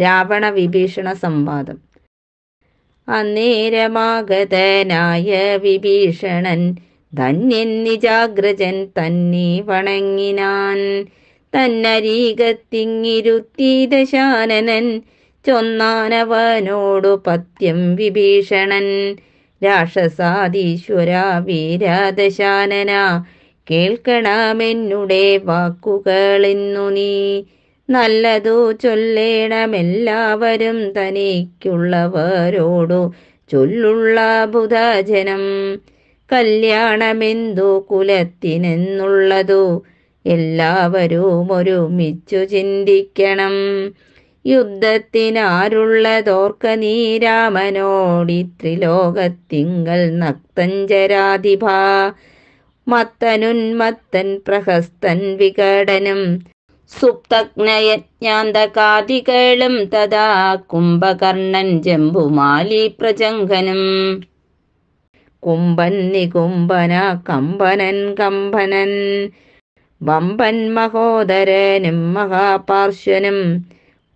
രാവണ വിഭീഷണ സംവാദം അന്നേരമാഗതനായ വിഭീഷണൻ ധന്യൻ നിജാഗ്രജൻ തന്നെ വണങ്ങിനാൻ തന്നരീകത്തിങ്ങിരുത്തി ദശാനനൻ ചൊന്നാനവനോടു പത്യം വിഭീഷണൻ രാക്ഷസാദീശ്വര വീരദശാനന കേൾക്കണമെന്നുടേ വാക്കുകളിന്നു നീ നല്ലതു ചൊല്ലേണമെല്ലാവരും തനിക്കുള്ളവരോടു ചൊല്ലുള്ള ബുധജനം കല്യാണമെന്തു കുലത്തിനെന്നുള്ളതു എല്ലാവരും ഒരുമിച്ചു ചിന്തിക്കണം യുദ്ധത്തിനാരുള്ളതോർക്ക നീ രാമനോടി ത്രിലോകത്തിങ്കൽ നക്തഞ്ചരാധിപ മത്തനുന്മത്തൻ പ്രഹസ്തൻ വികടനും സുപ്തജ്ഞയജ്ഞാന്തകാദികളും തഥാ കുംഭകർണൻ ജംബുമാലി പ്രജംഘനും കുംഭൻ നികുംഭന കമ്പനൻ കമ്പനൻ വമ്പൻ മഹോദരനും മഹാപാർശ്വനും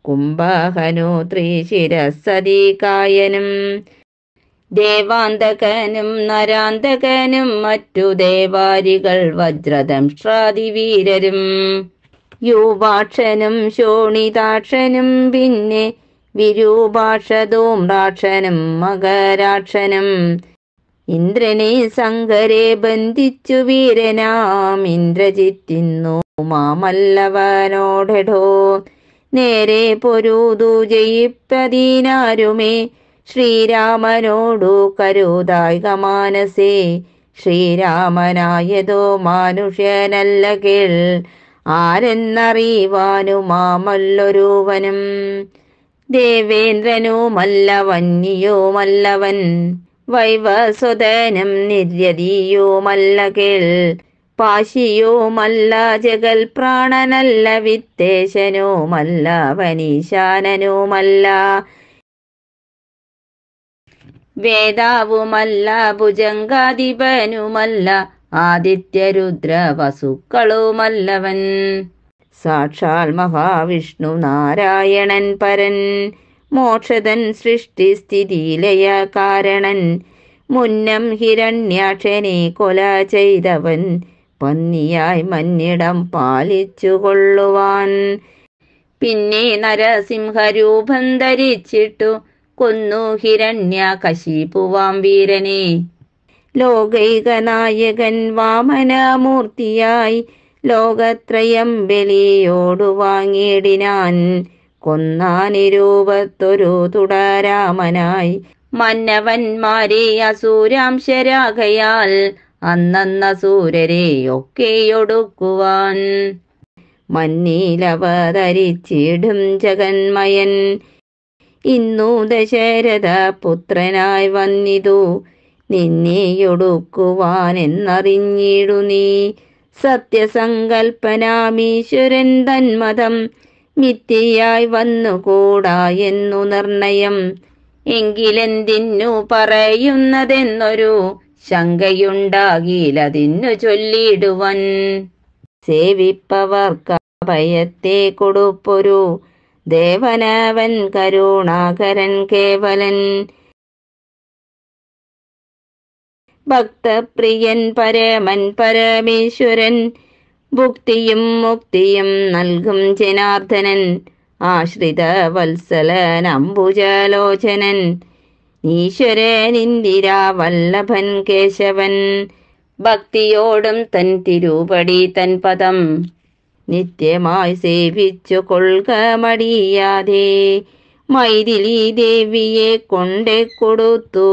കുംഭഹനു ത്രിശിരസതികായനും ദേവാന്തകനും നരാന്തകനും മറ്റു ദേവാരികൾ വജ്രദംഷ്ട്രാതിവീരരും യുവാക്ഷനും ശോണിതാക്ഷനും പിന്നെ വിരൂപാക്ഷതൂം രാക്ഷനും മകരാക്ഷനും ഇന്ദ്രനെ ശങ്കരെ ബന്ധിച്ചു വീരനാം ഇന്ദ്രജിത്തിന്നു മാമല്ലവനോടെടോ നേരെ പൊരുതു ജയിപ്പതീനാരുമേ ശ്രീരാമനോടു കരുതായിക മാനസേ ശ്രീരാമനായതോ മാനുഷ്യനല്ല കേൾ ആരെന്നറിയുവാനുമാമല്ലൊരുവനും വന്യോമല്ലവൻ വൈവസ്വതനം നിര്യതിയോമല്ല കേൾ പാശിയോമല്ല ജഗൽ പ്രാണനല്ല വിത്തേശനോമല്ല വനീശാനനുമല്ല വേദാവുമല്ല ഭുജംഗാധിപനുമല്ല ആദിത്യരുദ്രവസുക്കളുമല്ലവൻ സാക്ഷാൽ മഹാവിഷ്ണു നാരായണൻ പരൻ മോക്ഷതൻ സ്ഥിതിയിലയ കാരണൻ മുന്നം ഹിരണ്യാക്ഷനെ കൊല ചെയ്തവൻ പന്നിയായി മന്നിടം പാലിച്ചു കൊള്ളുവാൻ പിന്നെ നരസിംഹരൂപം ധരിച്ചിട്ടു കൊന്നു ഹിരണ്യ കശിപുവാം വീരനെ ലോകൈകനായകൻ വാമനമൂർത്തിയായി ലോകത്രയം ബലിയോടു വാങ്ങിയിടിനാൻ കൊന്നാനിരൂപത്തൊരു തുടരാമനായി മന്നവന്മാരെ അസൂരാംശരാകയാൽ അന്നന്നസൂരരെ ഒക്കെയൊടുക്കുവാൻ മന്നീലവതരിച്ചിടും ജഗന്മയൻ ഇന്നു ദശരഥ പുത്രനായി വന്നിതു നിന്നെയൊടുക്കുവാനെന്നറിഞ്ഞിടു നീ സത്യസങ്കൽപ്പനാമീശ്വരൻ തന്മതം മിഥ്യയായി വന്നുകൂടാ എന്നു നിർണയം എങ്കിലെന്തിന്നു പറയുന്നതെന്നൊരു ശങ്കയുണ്ടാകിലതിന്നു ചൊല്ലിയിടുവൻ സേവിപ്പവർക്ക് ഭയത്തെ കൊടുപ്പൊരു ദേവനവൻ കരുണാകരൻ കേവലൻ ഭക്തപ്രിയൻ പരമൻ പരമേശ്വരൻ ഭുക്തിയും മുക്തിയും നൽകും ജനാർദ്ദനൻ ആശ്രിത വത്സല നമ്പുജലോചനൻ ഈശ്വരൻ ഇന്ദിരാ വല്ലഭൻ കേശവൻ ഭക്തിയോടും തൻ തിരുപടി തൻ പദം നിത്യമായി സേവിച്ചു കൊള്ളുക മടിയാതെ മൈഥിലി ദേവിയെ കൊണ്ടേ കൊടുത്തു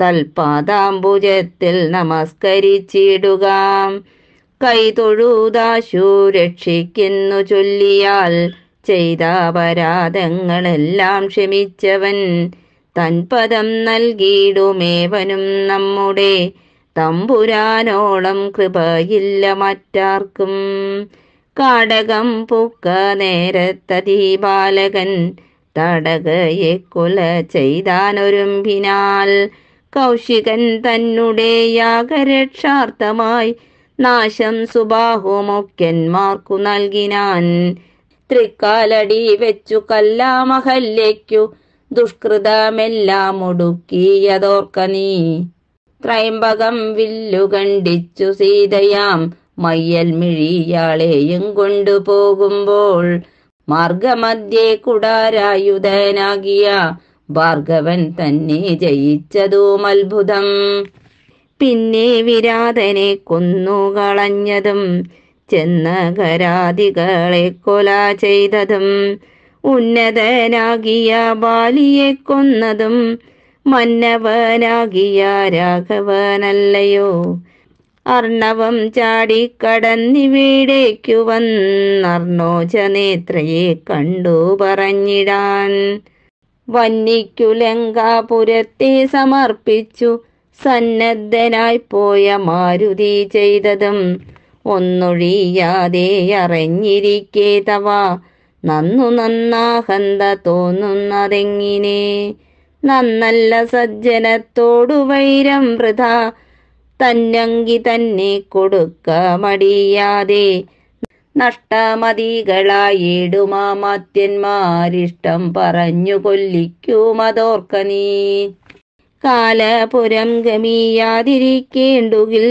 തൽപാദാംബുജത്തിൽ നമസ്കരിച്ചിടുക കൈതൊഴുതാശു രക്ഷിക്കുന്നു ചൊല്ലിയാൽ ചെയ്ത അപരാധങ്ങളെല്ലാം ക്ഷമിച്ചവൻ തൻപദം നൽകിയിടുമേവനും നമ്മുടെ തമ്പുരാനോളം കൃപയില്ല മറ്റാർക്കും കാടകം പൂക്ക ദീപാലകൻ തടകയെ കൊല ചെയ്താനൊരുമ്പിനാൽ കൗശികൻ തന്നെ യാഗരക്ഷാർത്ഥമായി നാശം സുബാഹു നൽകിനാൻ തൃക്കാലടി വെച്ചു കല്ലാമഹല്ലേക്കു ദുഷ്കൃതമെല്ലാം ഒടുക്കിയതോർക്ക നീ ത്രൈമ്പകം വില്ലു കണ്ടിച്ചു സീതയാം മയ്യൽ മിഴിയാളെയും കൊണ്ടുപോകുമ്പോൾ മാർഗമധ്യേ കുടാരായുധനാകിയ ഭാർഗവൻ തന്നെ ജയിച്ചതും അത്ഭുതം പിന്നെ വിരാതനെ കൊന്നുകളഞ്ഞതും ചെന്ന കരാതികളെ കൊല ചെയ്തതും ഉന്നതനാകിയ ബാലിയെ കൊന്നതും മന്നവനാകിയ രാഘവനല്ലയോ അർണവം ചാടിക്കടന്നിവിടേക്കു വന്നർണോചനേത്രയെ കണ്ടു പറഞ്ഞിടാൻ വന്നിക്കു ലങ്കാപുരത്തെ സമർപ്പിച്ചു സന്നദ്ധനായി പോയ മാരുതി ചെയ്തതും ഒന്നൊഴിയാതെ അറിഞ്ഞിരിക്കേ തവ നന്നു നന്നാഹന്ത തോന്നുന്നതെങ്ങിനെ നന്നല്ല സജ്ജനത്തോടു വൈരം വൃഥ തന്നങ്കി തന്നെ കൊടുക്ക മടിയാതെ നഷ്ടമതികളായിടുമാമാത്യന്മാരിഷ്ടം പറഞ്ഞു കൊല്ലിക്കുമതോർക്ക നീ കാലപുരം ഗമിയാതിരിക്കേണ്ടുകിൽ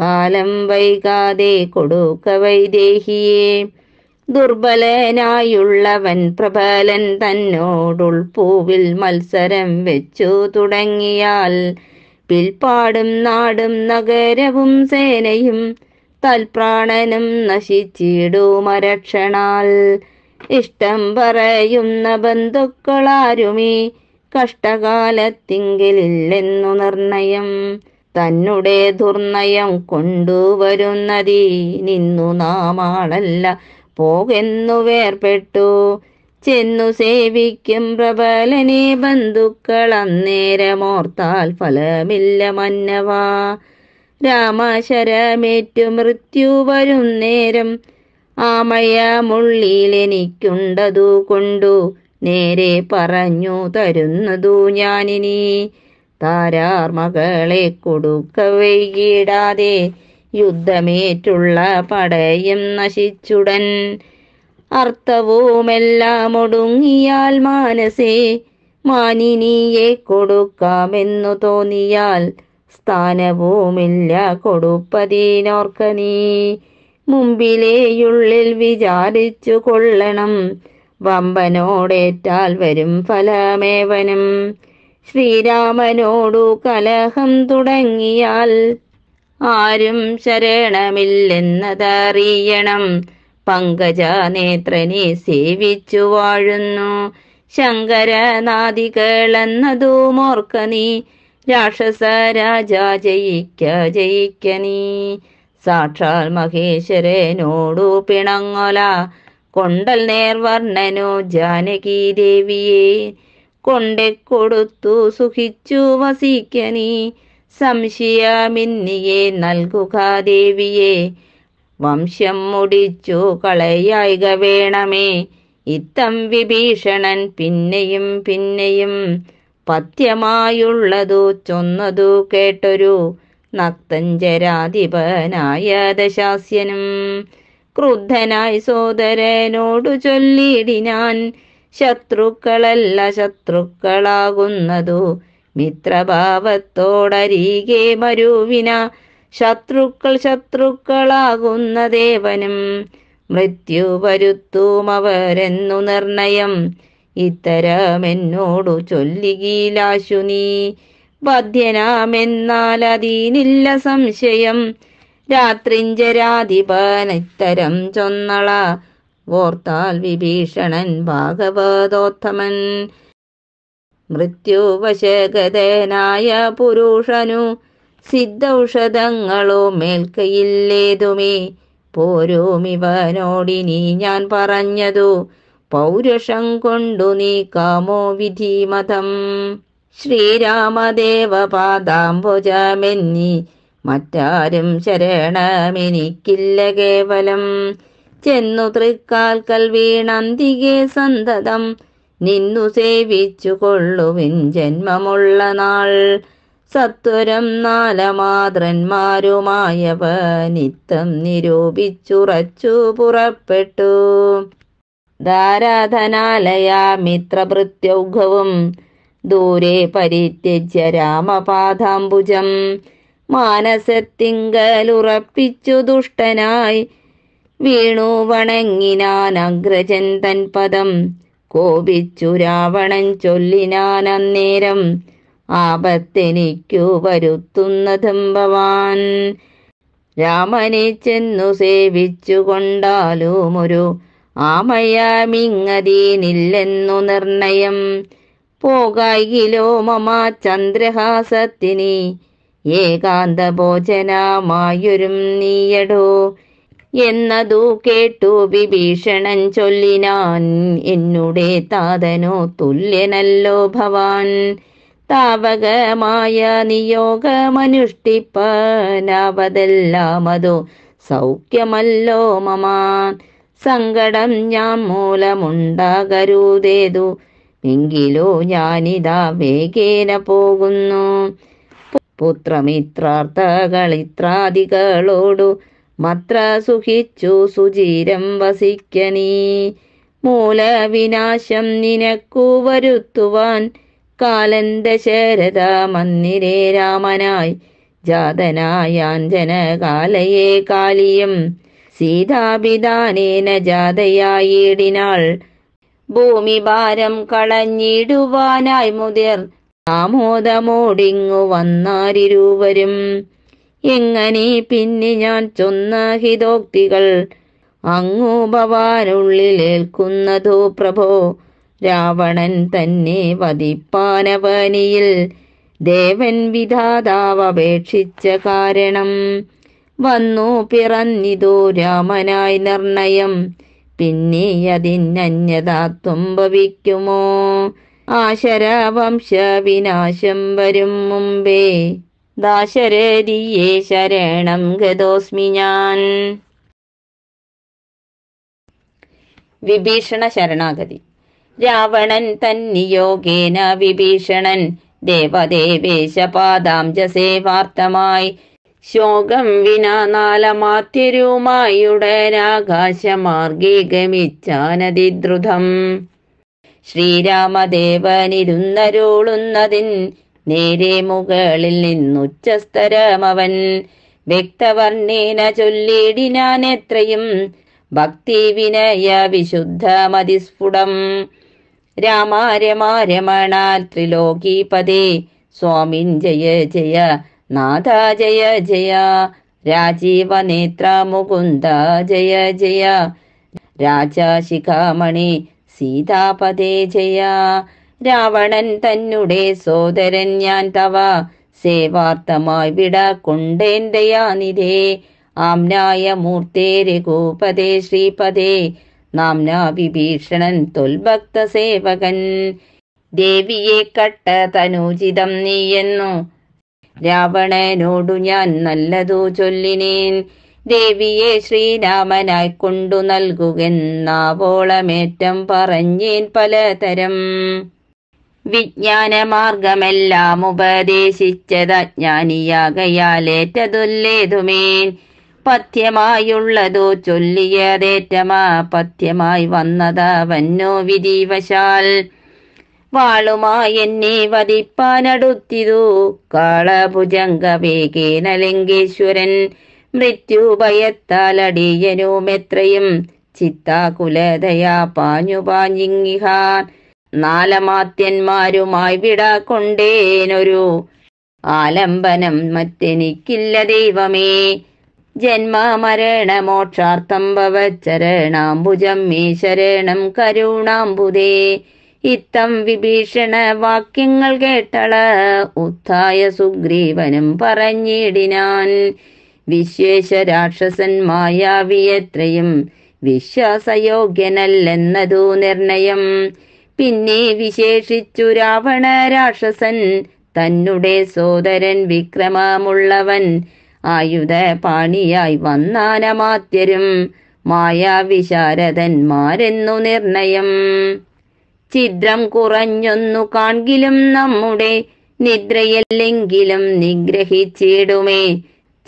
കാലം വൈകാതെ കൊടുക്ക വൈദേഹിയെ ദുർബലനായുള്ളവൻ പ്രബലൻ തന്നോടുൾപ്പൂവിൽ മത്സരം വെച്ചു തുടങ്ങിയാൽ പിൽപാടും നാടും നഗരവും സേനയും തൽപ്രാണനും നശിച്ചിടുമരക്ഷണാൽ ഇഷ്ടം പറയുന്ന ബന്ധുക്കളാരുമീ കഷ്ടകാലത്തിങ്കിലില്ലെന്നു നിർണയം തന്നുടെ ദുർണയം കൊണ്ടുവരുന്നതി നിന്നു നാമാളല്ല പോകെന്നു വേർപെട്ടു ചെന്നു സേവിക്കും പ്രബലനെ ബന്ധുക്കൾ അന്നേരമോർത്താൽ ഫലമില്ല മന്നവാ രാമാശരമേറ്റു മൃത്യു വരും നേരം ആമയ മുള്ളിലെനിക്കുണ്ടതു കൊണ്ടു നേരെ പറഞ്ഞു തരുന്നതു ഞാനിനി താരാർ മകളെ കൊടുക്ക വൈകിടാതെ യുദ്ധമേറ്റുള്ള പടയും നശിച്ചുടൻ അർത്ഥവുമെല്ലാം ഒടുങ്ങിയാൽ മാനസേ മാനിനിയെ കൊടുക്കാമെന്നു തോന്നിയാൽ സ്ഥാനവുമില്ല കൊടുപ്പതിനോർക്ക നീ മുമ്പിലേയുള്ളിൽ വിചാരിച്ചു കൊള്ളണം വമ്പനോടേറ്റാൽ വരും ഫലമേവനും ശ്രീരാമനോടു കലഹം തുടങ്ങിയാൽ ആരും ശരണമില്ലെന്നതറിയണം പങ്കജ നേത്രനെ സേവിച്ചു വാഴുന്നു ശങ്കരനാദികളെന്നതുമോർക്ക നീ രാക്ഷസ രാജാ ജയിക്ക ജയിക്ക നീ സാക്ഷാൽ മഹേശ്വരനോടു പിണങ്ങൊല കൊണ്ടൽ നേർവർണ്ണനു ജാനകി ദേവിയെ കൊണ്ടെ കൊടുത്തു സുഖിച്ചു വസിക്ക നീ സംശയമിന്നിയെ നൽകുക ദേവിയെ വംശം മുടിച്ചു കളയായിക വേണമേ ഇത്തം വിഭീഷണൻ പിന്നെയും പിന്നെയും പഥ്യമായുള്ളതു ചൊന്നതു കേട്ടൊരു നക്തഞ്ചരാധിപനായ ദശാസ്യനും ക്രുദ്ധനായി സോദരനോടു ഞാൻ ശത്രുക്കളല്ല ശത്രുക്കളാകുന്നതു മിത്രഭാവത്തോടരികെ മരുവിന ശത്രുക്കൾ ശത്രുക്കളാകുന്ന ദേവനും മൃത്യു വരുത്തുമവരെന്നു നിർണയം ഇത്തരമെന്നോടു ചൊല്ലികീലാശു നീ ബദ്ധ്യനാമെന്നാലതീനില്ല സംശയം രാത്രിഞ്ചരാധിപനിത്തരം ചൊന്നള ഓർത്താൽ വിഭീഷണൻ ഭാഗവതോത്തമൻ മൃത്യുവശഗതനായ പുരുഷനു സിദ്ധൌഷധങ്ങളോ മേൽക്കയില്ലേതുമേ പോരുമിവനോടിനി ഞാൻ പറഞ്ഞതു പൗരുഷം കൊണ്ടു നീക്കാമോ വിധിമതം പാദാംബുജമെന്നി മറ്റാരും ശരണമെനിക്കില്ല കേവലം ചെന്നു തൃക്കാൽക്കൽ വീണന്തികെ സന്തതം നിന്നു സേവിച്ചു കൊള്ളുവിൻ ജന്മമുള്ള നാൾ സത്വരം നാലമാതൃന്മാരുമായവ നിത്തം നിരൂപിച്ചുറച്ചു പുറപ്പെട്ടു മിത്രഭൃത്യൗഘവും ദൂരെ പരിത്യജ്യ രാമപാദാംബുജം മാനസത്തിങ്കലുറപ്പിച്ചു ദുഷ്ടനായി വീണു വണങ്ങിനാൻ അഗ്രജൻ തൻ പദം കോപിച്ചു രാവണൻ ചൊല്ലിനാൻ അന്നേരം ആപത്തെനിക്കു വരുത്തുന്നതും ഭവാൻ രാമനെ ചെന്നു സേവിച്ചു കൊണ്ടാലും ഒരു ആമയാമിങ്ങതീനില്ലെന്നു നിർണയം പോകായിലോ മമാ ചന്ദ്രഹാസത്തിനി ഏകാന്ത ഭോജനമായൊരും നീയടോ എന്നതു കേട്ടു വിഭീഷണൻ ചൊല്ലിനാൻ എന്നുടെ താതനോ തുല്യനല്ലോ ഭവാൻ താവകമായ നിയോഗമനുഷ്ഠിപ്പനാവതെല്ലാമതോ സൗഖ്യമല്ലോ മമാൻ സങ്കടം ഞാൻ മൂലമുണ്ടാകരുതേതു എങ്കിലോ ഞാനിതാ വേഗേന പോകുന്നു പുത്രമിത്രാർത്ഥകളിത്രാദികളോടു മത്ര സുഖിച്ചു സുചീരം വസിക്കനീ മൂലവിനാശം നിനക്കു വരുത്തുവാൻ കാലൻ ദശരഥ മന്ദിരേ രാമനായി ജാതനായാൻ ജനകാലയെ സീതാപിതാനേന ജാതയായിടിനാൾ ഭൂമി ഭാരം കളഞ്ഞിടുവാനായി മുതിർ ആമോദമോടിങ്ങു വന്നാരിരൂപരും എങ്ങനെ പിന്നെ ഞാൻ ചൊന്ന ഹിതോക്തികൾ അങ്ങു ഭവാനുള്ളിലേൽക്കുന്നതോ പ്രഭോ രാവണൻ തന്നെ വധിപ്പാനവനിയിൽ ദേവൻ വിധാതാവപേക്ഷിച്ച കാരണം വന്നു പിറന്നിതു രാമനായി നിർണയം പിന്നെ അതിനന്യതാത്വം ഭവിക്കുമോ ആശരവംശ വിനാശം വരും മുമ്പേ ദാശരഥിയെ ശരണം ഗതോസ്മി ഞാൻ വിഭീഷണ ശരണാഗതി രാവണൻ തന്നിയോഗേന വിഭീഷണൻ ദേവദേവേശ പാദാംജ സേവാർത്ഥമായി ശോകം വിനാ നാലമാത്യരുമായുടനാകാശമാർഗേ ഗമിച്ചാനതിദ്രുതം ശ്രീരാമദേവനിരുന്നരുളുന്നതിൻ നേരെ മുകളിൽ നിന്നുച്ചസ്തരമവൻ വ്യക്തവർണ്ണേന ചൊല്ലിടിനാൻ എത്രയും ഭക്തി വിനയ വിശുദ്ധ മതിസ്ഫുടം രാമാരമാരമണ ത്രിലോകീപദേ സ്വാമിൻ ജയ ജയ നാഥ ജയ ജയ രാജീവനേത്ര മുകുന്ദ ജയ ജയ രാജാശിഖാമണി സീതാപതേ ജയ രാവണൻ തന്നെ സോദരൻ ഞാൻ തവ സേവാർത്ഥമായി വിട കൊണ്ടേന്ദയാനിധേ ആംനായ മൂർത്തേ രഘുപതേ ശ്രീപതേ നാംന വിഭീഷണൻ തൊൽഭക്ത സേവകൻ ദേവിയെ കട്ട തനൂചിതം നീയെന്നു രാവണനോടു ഞാൻ നല്ലതു ചൊല്ലിനേൻ ദേവിയെ ശ്രീരാമനായി കൊണ്ടു നൽകുകെന്നാവോളമേറ്റം പറഞ്ഞേൻ പലതരം വിജ്ഞാനമാർഗമെല്ലാം അജ്ഞാനിയാകയാലേറ്റതുല്ലേതുമേൻ പഥ്യമായുള്ളതോ ചൊല്ലിയതേറ്റമാ പഥ്യമായി വന്നതാവന്നോ വിധിവശാൽ വാളുമായെന്നെ വധിപ്പാനടുത്തിതു കാളഭുജംഗ വേഗേന ലിംഗേശ്വരൻ മൃത്യുഭയത്താലടിയനുമെത്രയും ചിത്താകുലതയാ പാഞ്ഞു പാഞ്ഞിങ്ങിഹാൻ നാലമാത്യന്മാരുമായി വിടാ കൊണ്ടേനൊരു ആലംബനം മറ്റെനിക്കില്ല ദൈവമേ മരണ മോക്ഷാർത്ഥം ഭവച്ചരണാംബുജം മേ ശരണം കരുണാംബുദേ ഇത്തം വിഭീഷണ വാക്യങ്ങൾ കേട്ടള ഉത്തായ സുഗ്രീവനും പറഞ്ഞിടിനാൻ വിശേഷ രാക്ഷസൻ മായാവിയത്രയും വിശ്വാസയോഗ്യനല്ലെന്നതു നിർണയം പിന്നെ വിശേഷിച്ചു രാവണ രാക്ഷസൻ തന്നുടെ സോദരൻ വിക്രമമുള്ളവൻ ആയുധ പാണിയായി വന്നാനമാത്യരും മായാവിശാരദന്മാരെന്നു നിർണയം ചിത്രം കുറഞ്ഞൊന്നു കാൺകിലും നമ്മുടെ നിദ്രയല്ലെങ്കിലും നിഗ്രഹിച്ചിടുമേ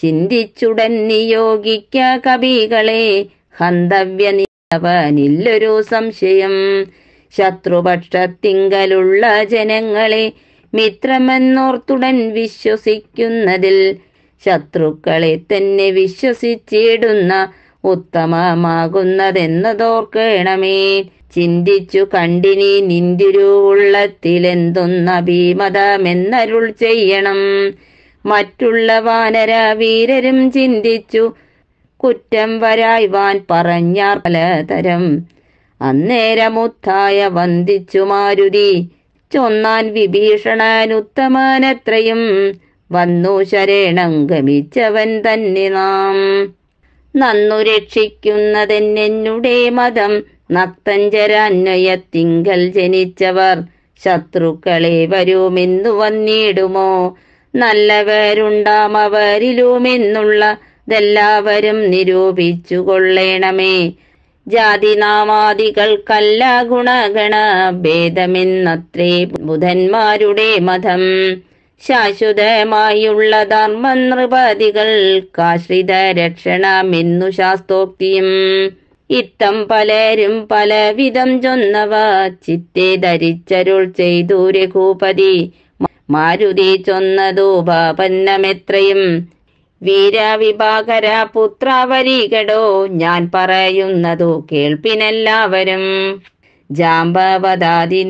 ചിന്തിച്ചുടൻ നിയോഗിക്ക കവികളെ ഹന്തവ്യ നിലവനില്ലൊരു സംശയം ശത്രുപക്ഷത്തിങ്കലുള്ള ജനങ്ങളെ മിത്രമെന്നോർത്തുടൻ വിശ്വസിക്കുന്നതിൽ ശത്രുക്കളെ തന്നെ വിശ്വസിച്ചിടുന്ന ഉത്തമമാകുന്നതെന്നതോർക്കണമേ ചിന്തിച്ചു കണ്ടിനി നിന്തിരു ഉള്ളത്തിലെന്തൊന്ന ഭീമതമെന്നരുൾ ചെയ്യണം മറ്റുള്ള വാനര വീരരും ചിന്തിച്ചു കുറ്റം വരായ്വാൻ പറഞ്ഞാർ പലതരം അന്നേരമുത്തായ വന്ദിച്ചു മാരുതി ചൊന്നാൻ ഉത്തമനത്രയും വന്നു ശരേണം ഗമിച്ചവൻ തന്നെ നാം നന്നു രക്ഷിക്കുന്നതെന്നെന്നുടെ മതം നക്തഞ്ചര ജനിച്ചവർ ശത്രുക്കളെ വരുമെന്നു വന്നിടുമോ നല്ലവരുണ്ടാമവരിലുമെന്നുള്ള ഇതെല്ലാവരും നിരൂപിച്ചു കൊള്ളേണമേ ജാതിനാമാദികൾക്കല്ല ഗുണഗണ ഭേദമെന്നത്രേ ബുധന്മാരുടെ മതം ശാശ്വതമായുള്ള ധർമ്മ നൃപതികൾക്കാശ്രിത രക്ഷണമെന്നു ശാസ്ത്രോക്തിയും ഇത്തം പലരും പലവിധം ചൊന്നവ ചിത്തെ ധരിച്ചരുൾ ചെയ്തു രഘുപതി മാരുതി ചൊന്നതു പാപന്നമെത്രയും വീരവിഭാകര പുത്ര വരികടോ ഞാൻ പറയുന്നതു കേൾപ്പിനെല്ലാവരും ജാമ്പവതാതി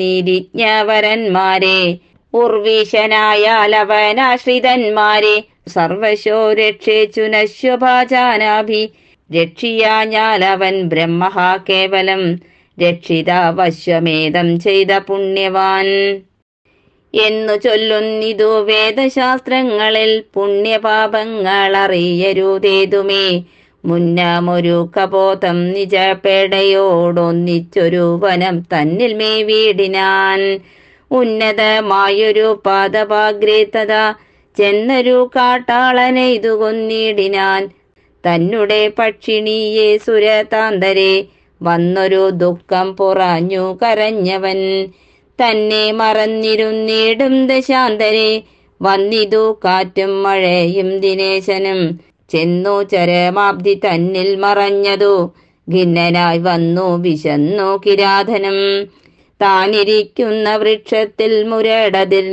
ഉർവീശനായാലവനാശ്രിതന്മാരെ സർവശോ രക്ഷേച്ചു രക്ഷിയാഞ്ഞാലവൻ ബ്രഹ്മഹാ കേവലം രക്ഷിതാവശ്വമേതം ചെയ്ത പുണ്യവാൻ എന്നു ചൊല്ലുന്നിതു വേദശാസ്ത്രങ്ങളിൽ പുണ്യപാപങ്ങളറിയരുതേതുമേ മുന്നാമൊരുക്കബോധം നിജപേടയോടൊന്നിച്ചൊരു വനം തന്നിൽ മേ വീടിനാൻ ഉന്നതമായൊരു പാദപാഗ്രേത്തത ചെന്നൊരു കാട്ടാളനെ ഇതു കൊന്നിടിനാൻ തന്നുടെ പക്ഷിണിയെ സുരതാന്തരെ വന്നൊരു ദുഃഖം പുറഞ്ഞു കരഞ്ഞവൻ തന്നെ മറന്നിരുന്നിടും ദശാന്തരെ വന്നിതു കാറ്റും മഴയും ദിനേശനും ചെന്നു ചരമാബ്ദി തന്നിൽ മറഞ്ഞതു ഖിന്നനായി വന്നു വിശന്നു കിരാതനും താനിരിക്കുന്ന വൃക്ഷത്തിൽ മുരടതിൽ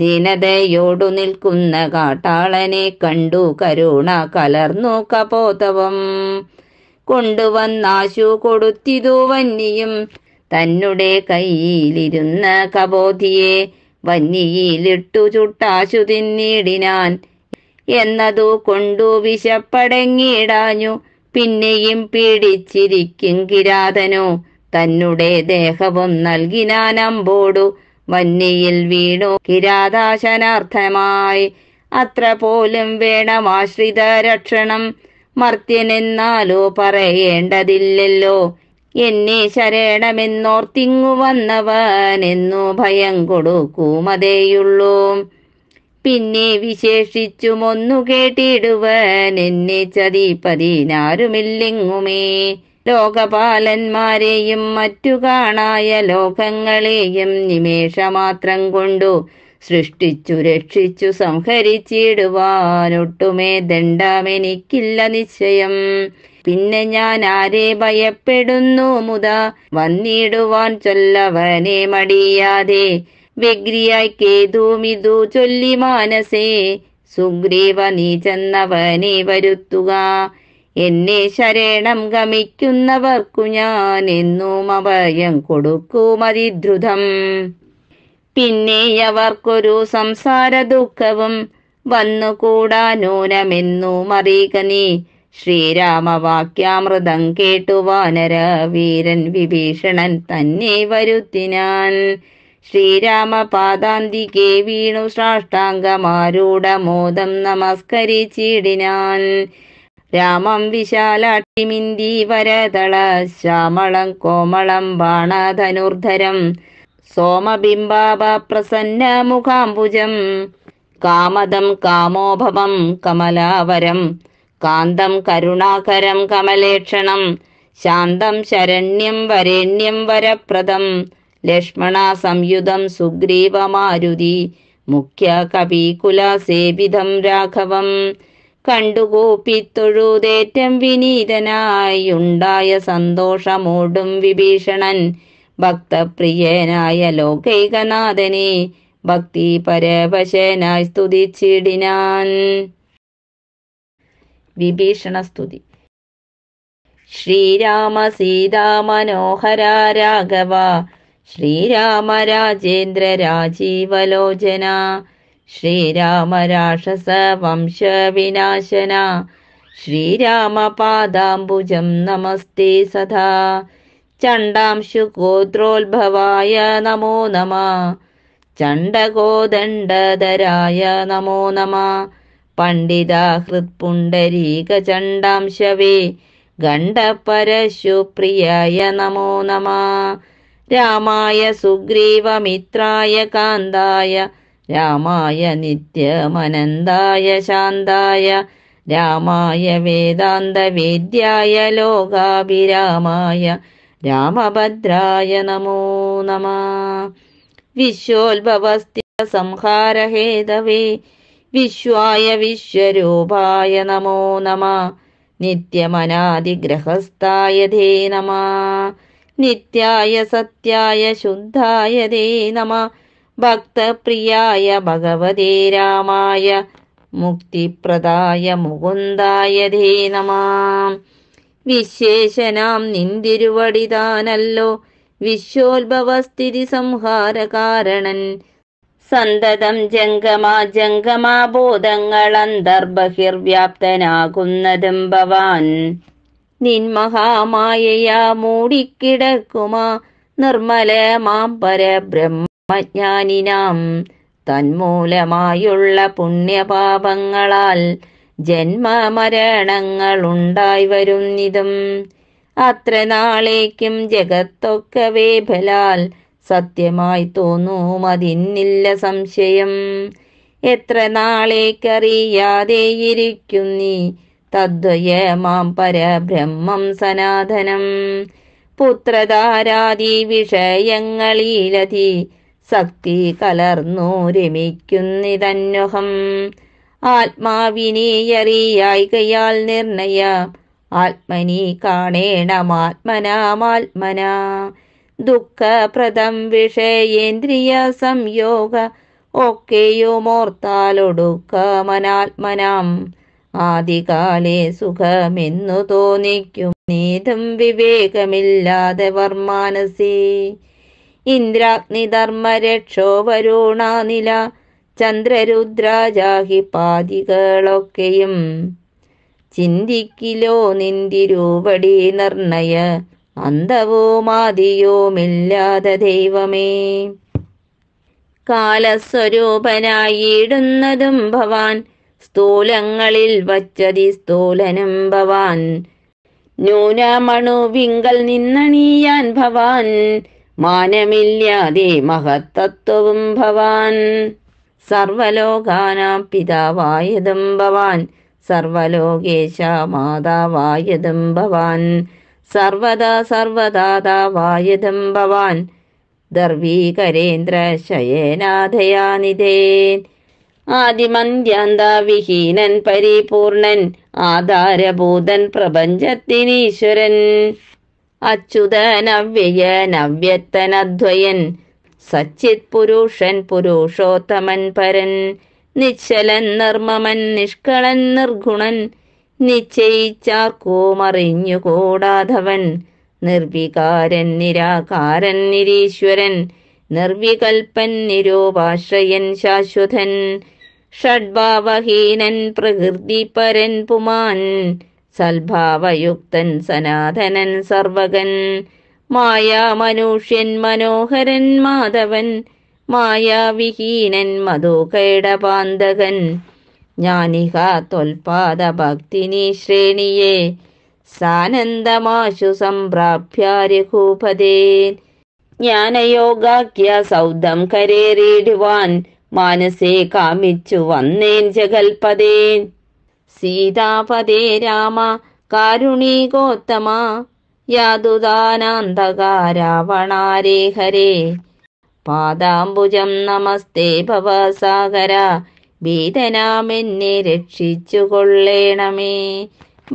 ദീനതയോടു നിൽക്കുന്ന കാട്ടാളനെ കണ്ടു കരുണ കലർന്നു കപോതവം കൊണ്ടുവന്നാശു കൊടുത്തിതു വന്നിയും തന്നുടെ കയ്യിലിരുന്ന കബോധിയെ വന്നിയിലിട്ടു ചുട്ടാശു തിന്നിടിനാൻ എന്നതു കൊണ്ടു വിശപ്പടങ്ങിയിടാഞ്ഞു പിന്നെയും പീഡിച്ചിരിക്കും കിരാതനു തന്നുടെ ദേഹവും നൽകിനാനമ്പോടു വന്നിയിൽ വീണു കിരാതാശനാർത്ഥമായി അത്ര പോലും വേണമാശ്രിത രക്ഷണം മർത്യനെന്നാലോ പറയേണ്ടതില്ലല്ലോ എന്നെ ശരണമെന്നോർത്തിങ്ങു വന്നവൻ എന്നു ഭയം കൊടുക്കുമതേയുള്ളൂ പിന്നെ വിശേഷിച്ചും കേട്ടിടുവൻ എന്നെ ചതിപ്പതിനാരുമില്ലെങ്ങുമേ ലോകപാലന്മാരെയും മറ്റു കാണായ ലോകങ്ങളെയും നിമേഷമാത്രം കൊണ്ടു സൃഷ്ടിച്ചു രക്ഷിച്ചു സംഹരിച്ചിടുവാനൊട്ടുമേ എനിക്കില്ല നിശ്ചയം പിന്നെ ഞാൻ ആരെ ഭയപ്പെടുന്നു മുത വന്നിടുവാൻ ചൊല്ലവനെ മടിയാതെ വ്യഗ്രിയായി കേതുമിതു ചൊല്ലി മാനസേ സുഗ്രീവ നീ ചെന്നവനെ വരുത്തുക എന്നെ ശരണം ഗമിക്കുന്നവർക്കു ഞാൻ എന്നും അഭയം കൊടുക്കുമതിദ്രുതം പിന്നെ അവർക്കൊരു സംസാര ദുഃഖവും വന്നുകൂടാ നൂനമെന്നും അറിയുക നീ ശ്രീരാമവാക്യാമൃതം കേട്ടു വാനര വീരൻ വിഭീഷണൻ തന്നെ വരുത്തിനാൻ ശ്രീരാമപാദാന്തികെ വീണു സാഷ്ടാംഗമാരൂഢമോദം നമസ്കരിച്ചിടിനാൻ രാമം വിശാലാക്ഷിമിന്തി വരതള ശ്യാമളം കോമളം ബാണധനുർധരം സോമബിംബാബ പ്രസന്ന മുഖാംബുജം കാമദം കാമോഭവം കമലാവരം കാന്തം കരുണാകരം കമലേക്ഷണം ശാന്തം ശരണ്യം വരേണ്യം വരപ്രദം ലക്ഷ്മണ സംയുതം സുഗ്രീവമാരുതി മുഖ്യ കവികുല സേവിതം രാഘവം കണ്ടുകൂപ്പിത്തൊഴുതേറ്റം വിനീതനായുണ്ടായ സന്തോഷമോടും വിഭീഷണൻ ഭക്തപ്രിയനായ ലോകൈകനാഥനെ ഭക്തി പരവശനായി സ്തുതിച്ചിടിനാൻ വിഭീഷണ സ്തുതി ശ്രീരാമ സീതാ മനോഹര രാഘവ ശ്രീരാമ രാജേന്ദ്ര രാജീവലോചന ശ്രീരാമരാക്ഷസ വംശവിനാശന ശ്രീരാമപാദാംബുജം നമസ്തേ സദാ ചണ്ടാംശു ഗോത്രോത്ഭവായ നമോ നമ ചണ്ടഗോദണ്ഡധരായ നമോ നമ പണ്ഡിതാ ഹൃത്പുണ്ടരീകചണ്ടാംശവേ ഗണ്ഡപരശുപ്രിയായ നമോ നമ രാമായ സുഗ്രീവമിത്രായ കാന്തായ രാമായ നിത്യമനന്തായ ശാന്തായ രാമായ വേദാന്ത വേദ്യായ ലോകാഭിരാമായ രാമഭദ്രായ നമോ നമ വിശ്വോത്ഭവസ്ഥിത സംഹാരഹേതവേ വിശ്വായ വിശ്വരൂപായ നമോ നമ നിത്യമനാദിഗ്രഹസ്ഥായ ധേ നമ നിത്യായ സത്യായ ശുദ്ധായ ധേ നമ ഭക്തപ്രിയായ ഭഗവതേ രാമായ മുക്തിപ്രദായ മുകുന്ദായ ധേ നമാം വിശേഷനാം നിന്തിരുവടിതാനല്ലോ വിശ്വോത്ഭവ സ്ഥിതി സംഹാര കാരണൻ സന്തതം ജംഗമാ ജംഗമാ ബോധങ്ങൾ അന്തർബഹിർവ്യാപ്തനാകുന്നതും ഭവാൻ നിന്മഹാമായയാ മൂടിക്കിടക്കുമാ നിർമ്മലമാം പരബ്രഹ്മ അജ്ഞാനിനാം തന്മൂലമായുള്ള പുണ്യപാപങ്ങളാൽ ഉണ്ടായി വരുന്നിതും അത്ര നാളേക്കും ജഗത്തൊക്കെ വേഫലാൽ സത്യമായി തോന്നും അതിന്നില്ല സംശയം എത്ര നാളേക്കറിയാതെയിരിക്കുന്നീ തദ്വയമാം പരബ്രഹ്മം സനാതനം പുത്രധാരാദി വിഷയങ്ങളിലധി ശക്തി സക്തി രമിക്കുന്നിതന്വഹം ആത്മാവിനെയറിയായികയാൽ നിർണയ ആത്മനി കാണേണമാത്മനാമാത്മന ദുഃഖപ്രദം വിഷയേന്ദ്രിയ സംയോഗ ഒക്കെയുമോർത്താലൊടുക്കമനാത്മനാം ആദികാലെ സുഖമെന്നു തോന്നിക്കും നീതം വിവേകമില്ലാതെ വർമാനസേ ഇന്ദ്രാഗ്നിധർമ്മരക്ഷോ വരുണാനില ചന്ദ്രരുദ്രാജാഹി പാതികളൊക്കെയും ചിന്തിക്കിലോ നിന്തിരൂപടി നിർണയ അന്തവുമാതിയോമില്ലാതെ ദൈവമേ കാലസ്വരൂപനായിടുന്നതും ഭവാൻ സ്ഥൂലങ്ങളിൽ വച്ചതി സ്ഥൂലനും ഭവാൻ വിങ്കൽ നിന്നണിയാൻ ഭവാൻ മാനമില്ലാതെ മഹത്തത്വവും ഭവാൻ സർവലോകാനാം പിതാവായതും ഭവാൻ സർവലോകേശ മാതാവായതും ഭവാൻ സർവദാ സർവദാതാവായതും ഭവാൻ ദർവീകരേന്ദ്ര ശയനാഥയാനിതേ ആദിമന്ത്യാന്താവിഹീനൻ പരിപൂർണൻ ആധാരഭൂതൻ പ്രപഞ്ചത്തിനീശ്വരൻ അച്യുതനവ്യയനവ്യക്തനദ്വയൻ സച്ചിത് പുരുഷൻ പുരുഷോത്തമൻ പരൻ നിശ്ചലൻ നിർമ്മമൻ നിഷ്കളൻ നിർഗുണൻ നിശ്ചയിച്ചാർക്കുമറിഞ്ഞുകൂടാധവൻ നിർവികാരൻ നിരാകാരൻ നിരീശ്വരൻ നിർവികൽപ്പൻ നിരൂപാശ്രയൻ ശാശ്വതൻ ഷഡ്ഭാവഹീനൻ പ്രകൃതിപരൻ പുമാൻ സൽഭാവയുക്തൻ സനാതനൻ സർവകൻ മായാമനുഷ്യൻ മനോഹരൻ മാധവൻ മായാവിഹീനൻ മധുകൈടപാന്തകൻ ജ്ഞാനിക തൊൽപാദ ഭക്തിനി ശ്രേണിയെ സാനന്ദമാശു സംപ്രാപ്യാരിഹൂപതേ ജ്ഞാനയോഗാഖ്യ സൗധം കരേറിയിടുവാൻ മാനസേ കാമിച്ചു വന്നേൻ ജഗൽപതേൻ സീതാപതേ രാമ കാരുണീകോത്തമ യാതുദാനാന്തകാരാവണാരേ ഹരേ പാദാംബുജം നമസ്തേ ഭവ സാഗര ഭീതനാമെന്നെ രക്ഷിച്ചു കൊള്ളേണമേ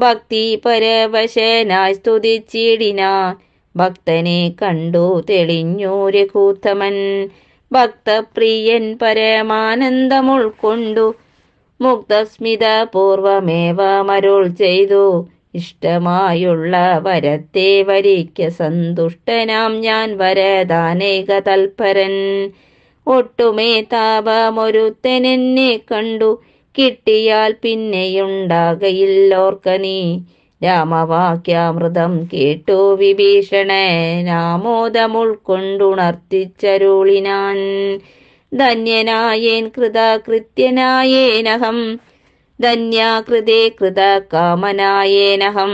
ഭക്തി പരവശനായി സ്തുതിച്ചിടിന ഭക്തനെ കണ്ടു തെളിഞ്ഞു രഘൂത്തമൻ ഭക്തപ്രിയൻ പരമാനന്ദമുൾക്കൊണ്ടു മുക്തസ്മിത മരുൾ ചെയ്തു ഇഷ്ടമായുള്ള വരത്തെ വരിക്ക സന്തുഷ്ടനാം ഞാൻ വരദാനേക തൽപരൻ ഒട്ടുമേ താപമൊരുത്തനെന്നെ കണ്ടു കിട്ടിയാൽ പിന്നെയുണ്ടാകയില്ലോർക്കനീ രാമവാക്യാമൃതം കേട്ടു വിഭീഷണ രാമോദമുൾക്കൊണ്ടുണർത്തിച്ചരുളിനാൻ ധന്യനായേൻ കൃത്യനായേനഹം ധന്യാകൃതേ കാമനായേനഹം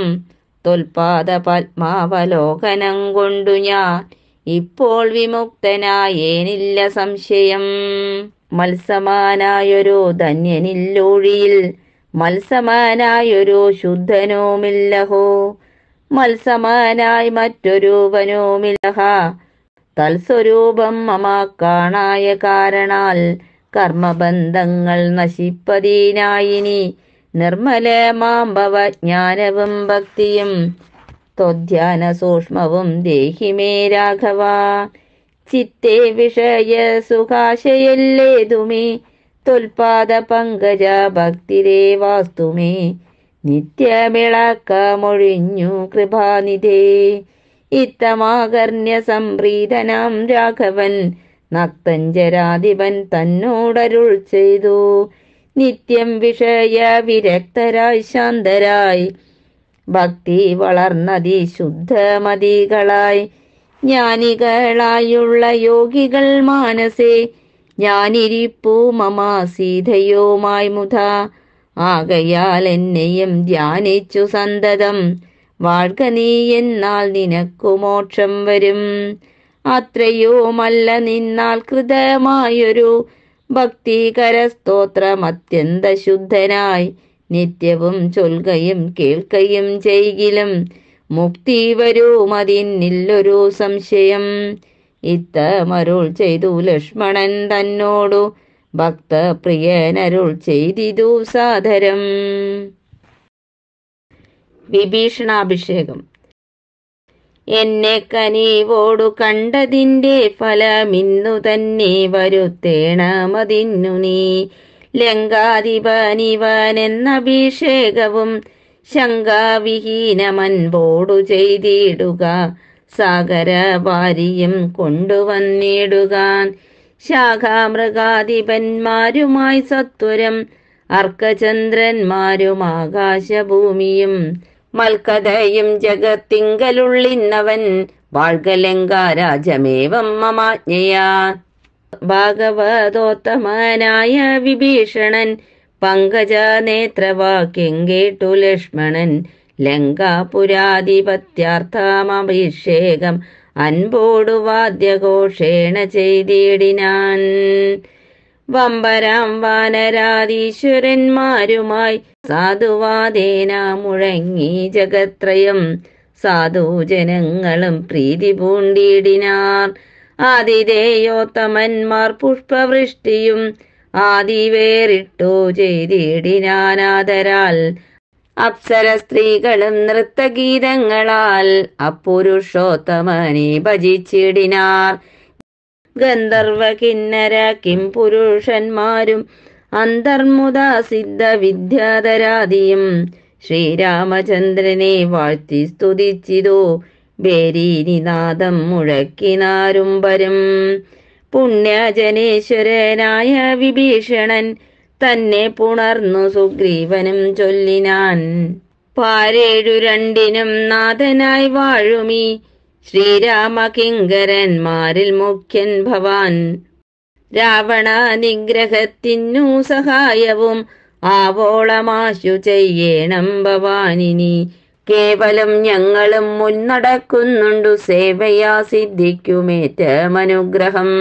തൊൽപാദ പത്മാവലോകനം കൊണ്ടു ഞാൻ ഇപ്പോൾ വിമുക്തനായേനില്ല സംശയം മത്സമാനായൊരു ധന്യനില്ലൂഴിയിൽ മത്സമാനായൊരു ശുദ്ധനോമില്ലഹോ മത്സമാനായി മറ്റൊരുവനോമില്ലഹ തൽസ്വരൂപം മമാ കാണായ കാരണാൽ കർമ്മബന്ധങ്ങൾ നശിപ്പതിനായിനി നിർമ്മല മാംബവജ്ഞാനവും ഭക്തിയും ത്വധ്യാന സൂക്ഷ്മവും ദേഹിമേ രാഘവ ചിത്തെ വിഷയ സുഖാശയല്ലേതുമേ തൊൽപാദ പങ്കജ ഭക്തിരേ വാസ്തുമേ നിത്യമിളക്കമൊഴിഞ്ഞു കൃപാനിധേ ഇത്തമാകർണ്യ സംപ്രീതനാം രാഘവൻ നക്തഞ്ചരാധിപൻ തന്നോടരുൾ ചെയ്തു നിത്യം വിഷയ വിരക്തരായി ശാന്തരായി ഭക്തി വളർന്നതി ശുദ്ധമതികളായി ജ്ഞാനികളായുള്ള യോഗികൾ മാനസേ ഞാനിരിപ്പൂ മമാ സീതയോമായി മുത ആകയാൽ എന്നെയും ധ്യാനിച്ചു സന്തതം വാഴ്ക നീ എന്നാൽ നിനക്കു മോക്ഷം വരും അത്രയുമല്ല നിന്നാൽ കൃതമായൊരു ഭക്തികര സ്തോത്രം അത്യന്ത ശുദ്ധനായി നിത്യവും ചൊൽകയും കേൾക്കയും ചെയ്യിലും മുക്തി വരുമതിന്നില്ലൊരു സംശയം ഇത്തമരുൾ ചെയ്തു ലക്ഷ്മണൻ തന്നോടു ഭക്തപ്രിയനരുൾ ചെയ്തിതു സാധരം വിഭീഷണാഭിഷേകം എന്നെ കനിവോടു കണ്ടതിന്റെ ഫലമിന്നു തന്നെ വരുത്തേണമതിന്നു നീ ലങ്കാധിപനിവനെന്നഭിഷേകവും ശങ്കാവിഹീനമൻപോടു ചെയ്തിടുക സാഗരവാരിയും കൊണ്ടുവന്നിടുക ശാഖാമൃഗാധിപന്മാരുമായി സത്വരം അർക്കചന്ദ്രന്മാരും ആകാശഭൂമിയും മൽക്കഥയും ജഗത്തിങ്കലുള്ളിന്നവൻ വാഴ്കലങ്കാരാജമേവം മമാജ്ഞയാ ഭാഗവതോത്തമനായ വിഭീഷണൻ പങ്കജ നേത്രവാക്യങ്കേട്ടു ലക്ഷ്മണൻ ലങ്കാപുരാധിപത്യാർത്ഥമഭിഷേകം അൻപോടു വാദ്യഘോഷേണ ചെയ്തിടിനാൻ വമ്പരാം വാനരാധീശ്വരന്മാരുമായി സാധുവാദേന മുഴങ്ങി ജഗത്രയം ജനങ്ങളും പ്രീതി പൂണ്ടിയിടിനാർ ആതിഥേയോത്തമന്മാർ പുഷ്പവൃഷ്ടിയും ആദിവേറിട്ടു ചെയ്തിടിനാനാദരാൽ അപ്സര സ്ത്രീകളും നൃത്തഗീതങ്ങളാൽ അപ്പുരുഷോത്തമനെ ഭജിച്ചിടിനാർ ഗന്ധർവ കിന്നര കിം പുരുഷന്മാരും അന്തർമുദ സിദ്ധ വിദ്യാധരാദിയും ശ്രീരാമചന്ദ്രനെ വാഴ്ത്തി സ്തുതിച്ചിതു ബേരീനിനാദം മുഴക്കിനാരുംബരും പുണ്യജനേശ്വരനായ വിഭീഷണൻ തന്നെ പുണർന്നു സുഗ്രീവനും ചൊല്ലിനാൻ പാരേഴു രണ്ടിനും നാഥനായി വാഴുമീ ശ്രീരാമകിങ്കരന്മാരിൽ മുഖ്യൻ ഭവാൻ രാവണ സഹായവും ആവോളമാശു ചെയ്യേണം ഭവാനിനി കേവലം ഞങ്ങളും മുന്നടക്കുന്നുണ്ടു സേവയാ സിദ്ധിക്കുമേറ്റമനുഗ്രഹം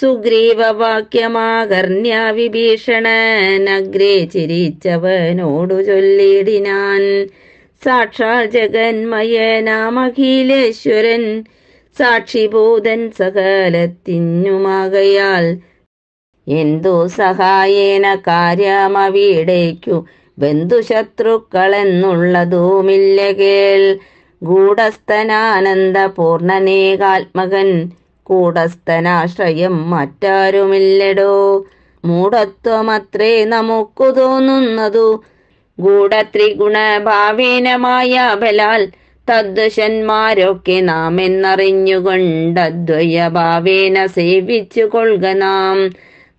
സുഗ്രീവവാക്യമാകർണ്യ വിഭീഷണനഗ്രേ ചിരിച്ചവനോടു ചൊല്ലിടിനാൻ സാക്ഷാൽ ജഗന്മയനാമഖിലേശ്വരൻ സാക്ഷിഭൂതൻ സകലത്തിന്നുമാകയാൽ എന്തു സഹായേന കാര്യമവിടേക്കു ബന്ധുശത്രുക്കളെന്നുള്ളതുമില്ല കേൾ ഗൂഢസ്ഥനാനന്ദ പൂർണനേകാത്മകൻ കൂടസ്ഥനാശ്രയം മറ്റാരുമില്ലടോ മൂടത്വമത്രേ നമുക്കു തോന്നുന്നതു ഗൂഢത്രിഗുണഭാവേനമായ ബലാൽ തദ്ദുഷന്മാരൊക്കെ നാം എന്നറിഞ്ഞുകൊണ്ട് അദ്വയഭാവേന സേവിച്ചു കൊള്ളുക നാം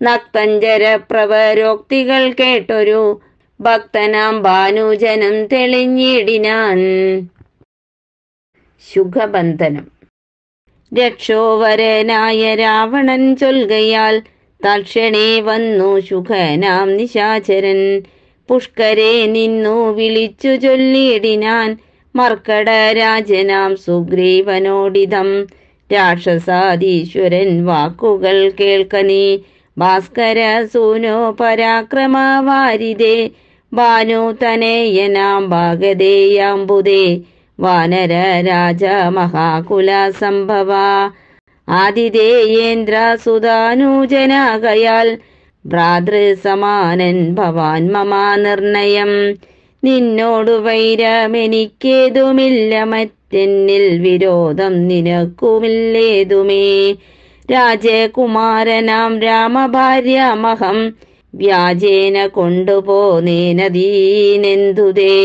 നക്തഞ്ചര പ്രവരോക്തികൾ കേട്ടൊരു ഭക്തനാം ഭാനുജനം തെളിഞ്ഞിടിനാൻ ശുഖബന്ധനം രക്ഷോവരനായ രാവണൻ ചൊൽകയാൽ തക്ഷണേ വന്നു ശുഖനാം നിശാചരൻ പുഷ്കരെ നിന്നു വിളിച്ചു ചൊല്ലിയിടിനാൻ മർക്കട രാജനാം സുഗ്രീവനോടിതം രാക്ഷസാധീശ്വരൻ വാക്കുകൾ കേൾക്കനീ ഭാസ്കര സൂനോ പരാക്രമവാരിതേ ഭാനു തനേയനാം ഭാഗതേയാംബുദേ വാനര രാജ മഹാകുല സംഭവ ആതിഥേയേന്ദ്ര സുധാനുജനാകയാൽ ഭ്രാതൃസമാനൻ ഭവാൻ മമാ നിർണയം നിന്നോടു വൈരമെനിക്കേതുമില്ല മറ്റെന്നിൽ വിരോധം നിനക്കുമില്ലേതുമേ രാജകുമാരനാം രാമഭാര്യമഹം വ്യാജേന കൊണ്ടുപോനേനദീനെന്തുതേ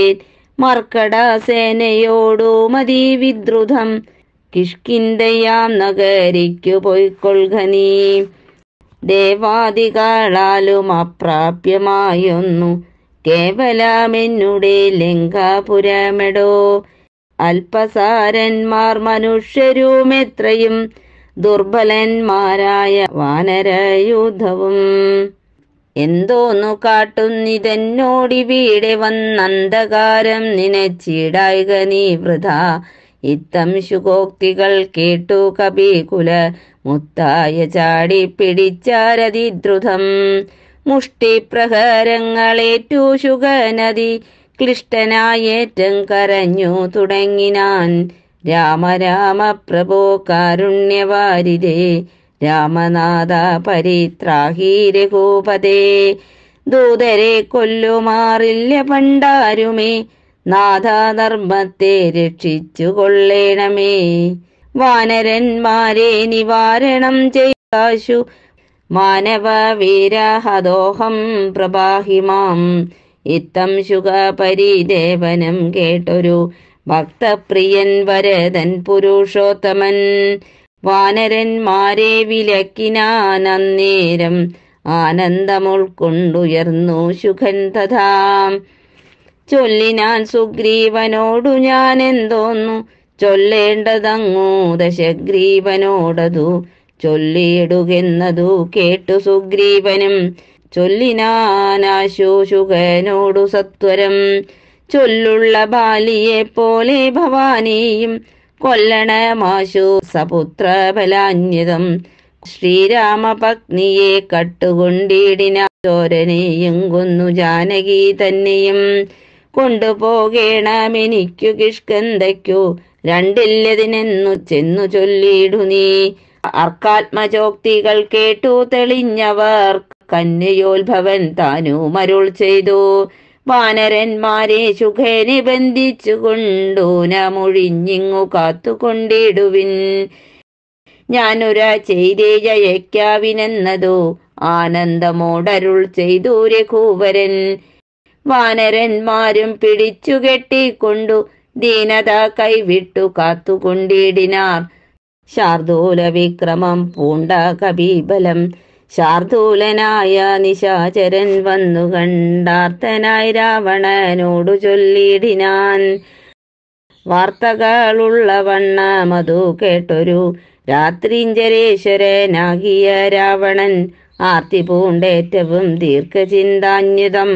മർക്കടസേനയോടു മതി വിദ്രുതം കിഷ്കിന്തയാം നഗരിക്കു നീ ദേവാദികളാലും അപ്രാപ്യമായൊന്നു കേവലമെന്നുടെ ലിംഗാപുരമെടോ അല്പസാരന്മാർ മനുഷ്യരുമെത്രയും ദുർബലന്മാരായ വാനരയൂഥവും എന്തോന്നു കാട്ടുന്നിതെന്നോടി വീടെ വന്നന്ധകാരം നിനച്ചിടായിക നീ വൃഥ ഇത്തം ശുഗോക്തികൾ കേട്ടു കപികുല മുത്തായ ചാടി പിടിച്ചാരതി ദ്രുതം പിടിച്ചാരതിദ്രുതം മുഷ്ടിപ്രഹരങ്ങളേറ്റു ശുഗനദി ക്ലിഷ്ടനായേറ്റം കരഞ്ഞു തുടങ്ങിനാൻ രാമ രാമ പ്രഭോ കാരുണ്യവാരിതേ രാമനാഥ പരിത്രാഹി രഘൂപതേ ദൂതരെ കൊല്ലുമാറില്ല പണ്ടാരുമേ നാഥധർമ്മത്തെ രക്ഷിച്ചു കൊള്ളേണമേ വാനരന്മാരെ നിവാരണം ചെയ്താശു മാനവ വീരഹദോഹം പ്രഭാഹിമാം ഇത്തം ശുഖ പരിദേവനം കേട്ടൊരു ഭക്തപ്രിയൻ വരതൻ പുരുഷോത്തമൻ വാനരന്മാരെ വിലക്കിനാനന്നേരം ആനന്ദമുൾക്കൊണ്ടുയർന്നു ശുഖൻ തഥാ ചൊല്ലിനാൻ സുഗ്രീവനോടു ഞാൻ എന്തോന്നു ചൊല്ലേണ്ടതങ്ങൂ ദശഗ്രീവനോടതു ചൊല്ലിയിടുകെന്നതു കേട്ടു സുഗ്രീവനും ചൊല്ലിനാനാശോശുഖനോടു സത്വരം ചൊല്ലുള്ള ബാലിയെ പോലെ ഭവാനിയും കൊല്ലണമാശു സപുത്ര ബലാന്യതം ശ്രീരാമപത്നിയെ കട്ടുകൊണ്ടിടിന ചോരനെയും കൊന്നു ജാനകി തന്നെയും കൊണ്ടുപോകേണമെനിക്കു കിഷ്കന്തയ്ക്കു രണ്ടില്ലതിനെന്നു ചെന്നു ചൊല്ലിയിടു നീ അർക്കാത്മജോക്തികൾ കേട്ടു തെളിഞ്ഞവർ കന്യയോത്ഭവൻ താനു മരുൾ ചെയ്തു വാനരന്മാരെ സുഖേനെ നമൊഴിഞ്ഞിങ്ങു കാത്തുകൊണ്ടിടുവിൻ ഞാനൊരാ ചെയ്തേ ജയക്കാവിനെന്നതു ആനന്ദമോടരുൾ ചെയ്തു രഘൂവരൻ വാനരന്മാരും പിടിച്ചുകെട്ടിക്കൊണ്ടു ദീനത കൈവിട്ടു കാത്തുകൊണ്ടിടിനാർ ശാർദൂല വിക്രമം പൂണ്ട കബീബലം ശാർദൂലനായ നിശാചരൻ വന്നു കണ്ടാർത്തനായി രാവണനോടു ചൊല്ലിടിനാൻ വാർത്തകളുള്ള മധു കേട്ടൊരു രാത്രിഞ്ചരേശ്വരനാകിയ രാവണൻ ആർത്തി പൂണ്ടേറ്റവും ദീർഘചിന്താന്യതം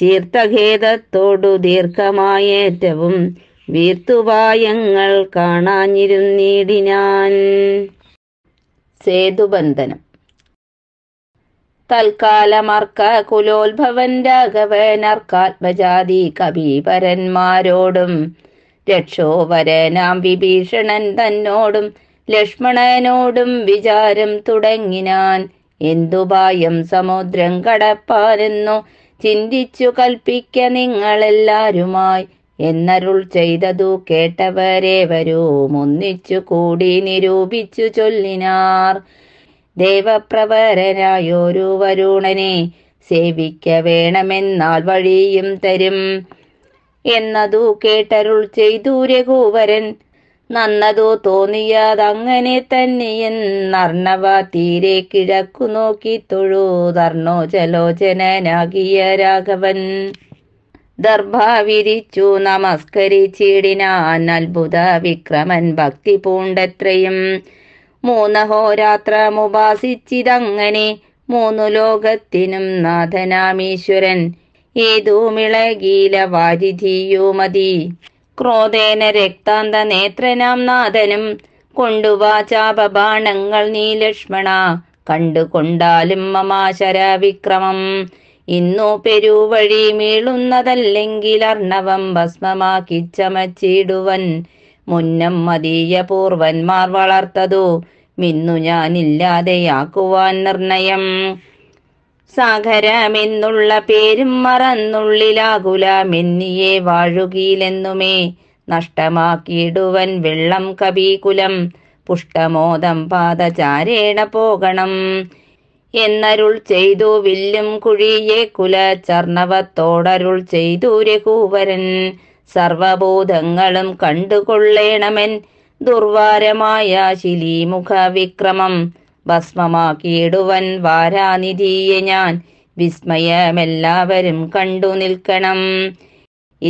ചീർത്തഖേദത്തോടു ദീർഘമായേറ്റവും വീർത്തുപായങ്ങൾ കാണാഞ്ഞിരുന്നീടിനാൻ സേതുബന്ധനം തൽക്കാലമർക്ക കുലോത്ഭവൻ രാഘവനർക്കാത്മജാതി കവിപരന്മാരോടും രക്ഷോവരനാം വിഭീഷണൻ തന്നോടും ലക്ഷ്മണനോടും വിചാരം തുടങ്ങിനാൻ എന്തുപായം സമുദ്രം കടപ്പാനെന്നു ചിന്തിച്ചു കൽപ്പിക്ക നിങ്ങളെല്ലാരുമായി എന്നരുൾ ചെയ്തതു കേട്ടവരെ വരൂം ഒന്നിച്ചു കൂടി നിരൂപിച്ചു ചൊല്ലിനാർ ദേവപ്രവരനായൊരു വരുണനെ സേവിക്ക വേണമെന്നാൽ വഴിയും തരും എന്നതു കേട്ടരുൾ ചെയ്തു രഘുവരൻ നന്നതു തോന്നിയതങ്ങനെ തന്നെയെന്നർണവ തീരെ കിഴക്കു നോക്കി തൊഴു തർണോചലോചനനാകിയ രാഘവൻ ദർഭ വിരിച്ചു നമസ്കരിച്ചിടിനാൻ അത്ഭുത വിക്രമൻ ഭക്തി പൂണ്ടത്രയും മൂന്നഹോരാത്രം മൂന്നു ലോകത്തിനും നാഥനാമീശ്വരൻ ഏതുമിളകീല മിളകീല വാരിധിയുമതി ക്രോധേന രക്താന്ത നേത്രനാം നാഥനും കൊണ്ടുവാചാപബാണങ്ങൾ നീ ലക്ഷ്മണ കണ്ടുകൊണ്ടാലും മമാശര വിക്രമം ഇന്നു പെരുവഴി മീളുന്നതല്ലെങ്കിൽ അർണവം ഭസ്മമാക്കി ചമച്ചിടുവൻ മുന്നം മതീയ പൂർവന്മാർ വളർത്തതു മിന്നു ഞാനില്ലാതെയാക്കുവാൻ നിർണയം സാഗരമെന്നുള്ള പേരും മറന്നുള്ളിലാകുലമെന്നിയെ വാഴുകീലെന്നുമേ നഷ്ടമാക്കിയിടുവൻ വെള്ളം കബീകുലം പുഷ്ടമോദം പാദചാരേണ പോകണം എന്നരുൾ ചെയ്തു വില്ലും കുഴിയെ കുല ചർണവത്തോടരുൾ ചെയ്തു രഘുവരൻ സർവഭൂതങ്ങളും കണ്ടുകൊള്ളേണമൻ ദുർവാരമായ ശിലീമുഖ വിക്രമം ഭസ്മമാക്കിയിടുവൻ വാരാനിധിയെ ഞാൻ വിസ്മയമെല്ലാവരും കണ്ടു നിൽക്കണം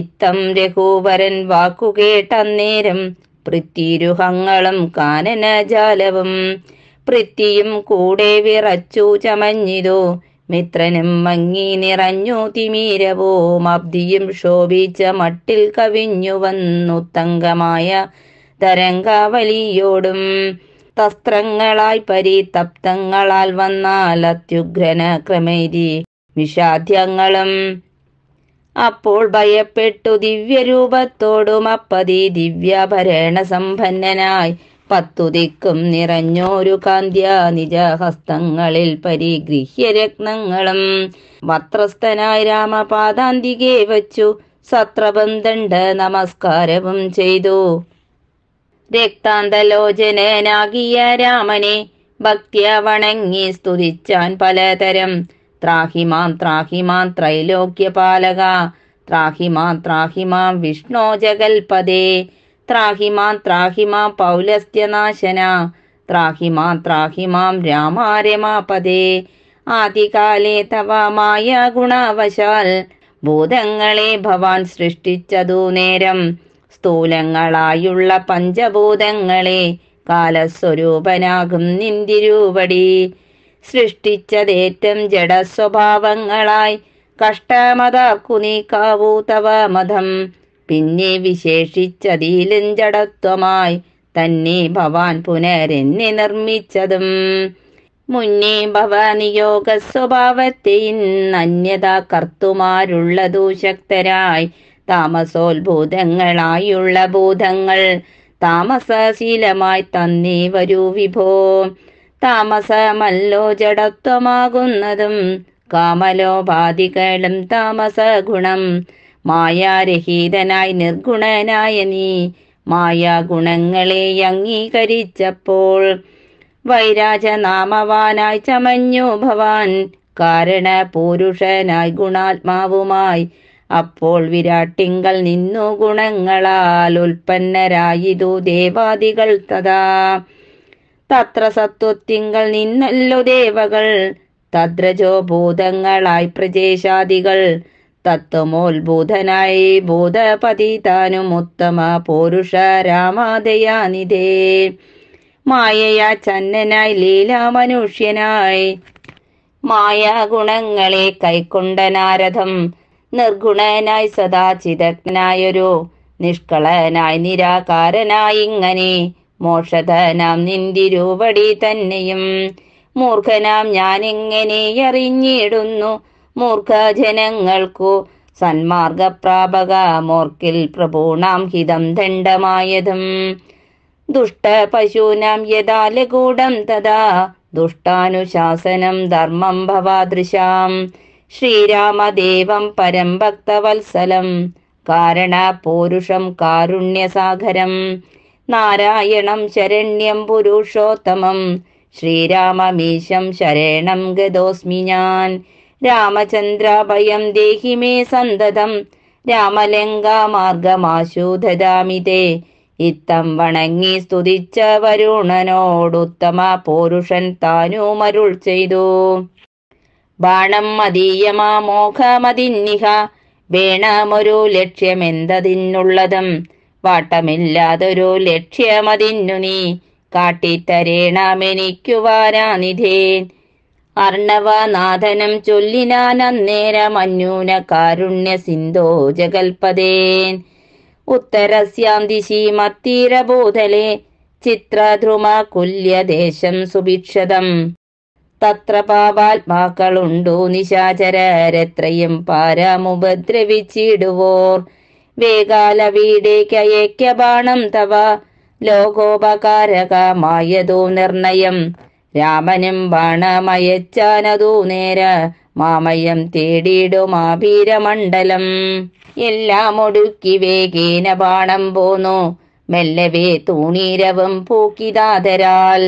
ഇത്തം രഘുവരൻ വാക്കുകേട്ടന്നേരം പൃഥ്വിരുഹങ്ങളും കാനനജാലവും പൃഥ്വിയും കൂടെ വിറച്ചു ചമഞ്ഞിതു മിത്രനും മങ്ങി നിറഞ്ഞു തിമീരവോ അബ്ദിയും ശോഭിച്ച മട്ടിൽ കവിഞ്ഞു വന്നു തങ്കമായ തരംഗവലിയോടും തസ്ത്രങ്ങളായി പരിതപ്തങ്ങളാൽ വന്നാൽ അത്യുഗ്രന ക്രമേരി വിഷാദ്യങ്ങളും അപ്പോൾ ഭയപ്പെട്ടു ദിവ്യരൂപത്തോടും അപ്പതി ദിവ്യാഭരണ സമ്പന്നനായി പത്തുതിക്കും നിറഞ്ഞോരു കാന്ത്യ നിജഹസ്തങ്ങളിൽ രത്നങ്ങളും വത്രസ്ഥനായ രാമപാദാന്തികെ വച്ചു സത്രബന്ധണ്ട് നമസ്കാരവും ചെയ്തു രക്താന്തലോചനാകിയ രാമനെ ഭക്തിയ വണങ്ങി സ്തുതിച്ചാൻ പലതരം ത്രാഹിമാൻ ത്രാഹിമാം ത്രൈലോക്യപാലക ത്രാഹിമാൻ ത്രാഹിമാം വിഷ്ണോ ജഗൽപദേ ത്രാഹിമാം ത്രാഹിമാം പൗലസ്ത്യനാശന ത്രാഹിമാം ത്രാഹിമാം രാമാരമാപദേ ആദികാലേ തവ മായ ഗുണവശാൽ ഭൂതങ്ങളെ ഭവാൻ സൃഷ്ടിച്ചതു നേരം സ്ഥൂലങ്ങളായുള്ള പഞ്ചഭൂതങ്ങളെ കാലസ്വരൂപനാകും നിന്തിരൂപടി സൃഷ്ടിച്ചതേറ്റം ജഡസ്വഭാവങ്ങളായി കഷ്ടമതാക്കു നീക്കാവൂ തവ മതം പിന്നെ വിശേഷിച്ചതിലും ജഡത്വമായി തന്നെ ഭവാൻ പുനരെന്നെ നിർമ്മിച്ചതും മുന്നേ യോഗ സ്വഭാവത്തെ അന്യതാ കർത്തുമാരുള്ളതു ശക്തരായി താമസോത്ഭൂതങ്ങളായുള്ള ഭൂതങ്ങൾ താമസശീലമായി തന്നേ വരൂ വിഭോ താമസമല്ലോ ജഡത്വമാകുന്നതും കാമലോപാധികളും താമസ ഗുണം മായാരഹിതനായി നിർഗുണനായ നീ മായാ ഗുണങ്ങളെ അംഗീകരിച്ചപ്പോൾ വൈരാജനാമവാനായി ചമഞ്ഞു ഭവാൻ കാരണ പൂരുഷനായി ഗുണാത്മാവുമായി അപ്പോൾ വിരാട്ടിങ്കൽ നിന്നു ഗുണങ്ങളാൽ ഉൽപ്പന്നരായിതു ദേവാദികൾ തഥാ തത്ര സത്വത്തിങ്കൽ നിന്നല്ലോ ദേവകൾ തദ്രജോ ഭൂതങ്ങളായി പ്രജേശാദികൾ തത്വമോത്ഭൂതനായി ഭൂതപതിതാനും ഉത്തമ പോരുഷ രാമാദയാനിധേ മായയാ ചന്നനായി ലീല ലീലാമനുഷ്യനായി മായാഗുണങ്ങളെ കൈക്കൊണ്ട നാരഥം നിർഗുണനായി സദാചിതജ്ഞനായൊരു നിഷ്കളനായി നിരാകാരനായി ഇങ്ങനെ മോഷധനാം നിന്തിരൂപടി തന്നെയും മൂർഖനാം ഞാനെങ്ങനെ അറിഞ്ഞിടുന്നു മൂർഖജനങ്ങൾക്കു സന്മാർഗപ്രാപക മോർക്കിൽ പ്രഭൂണാം ഹിതം ദണ്ഡമായതും പശൂനാം യഥാ ലഘൂടം തഥാ ദുഷ്ടാനുശാസനം ധർമ്മം ഭവാദൃശാം ശ്രീരാമദേവം പരം ഭക്തവത്സലം കാരണ പൂരുഷം കാരുണ്യസാഗരം നാരായണം ശരണ്യം പുരുഷോത്തമം ശ്രീരാമമീശം ശരണം ഗതോസ്മി ഞാൻ രാമചന്ദ്രാഭയം ദേഹി മേ സന്തതം രാമലങ്ക ദദാമി ഇത്തം വണങ്ങി സ്തുതിച്ച വരുണനോടുത്തമ പോരുഷൻ മരുൾ ചെയ്തു ബാണം മതീയമാ മോഹമതിന്നിഹ വേണമൊരു ലക്ഷ്യമെന്തതിന്നുള്ളതും വാട്ടമില്ലാതൊരു ലക്ഷ്യമതിന്നു നീ കാട്ടിത്തരേണമെനിക്കു വാരാനിധേൻ അർണവനാഥനം ചൊല്ലിനാൻ അന്നേരം അന്യൂന കാരുണ്യ സിന്ധോ ജഗൽപദേൻ ഉത്തരസ്യാം ദിശി മത്തീരബോധലെ ചിത്രധ്രുമ കുല്യദേശം സുഭിക്ഷതം തത്ര പാപാത്മാക്കളുണ്ടോ നിശാചരരെത്രയും പാരമുപദ്രവിച്ചിടുവോർ വേഗാല വീടേക്കയക്ക ബാണം തവ ലോകോപകാരകമായതോ നിർണയം രാമനും ബാണമയച്ചാനതു നേര മാമയം തേടിയിടുമാഭീരമണ്ഡലം എല്ലാം ഒടുക്കി വേഗേന ബാണം പോന്നു മെല്ലവേ തൂണീരവും പൂക്കിതാതരാൽ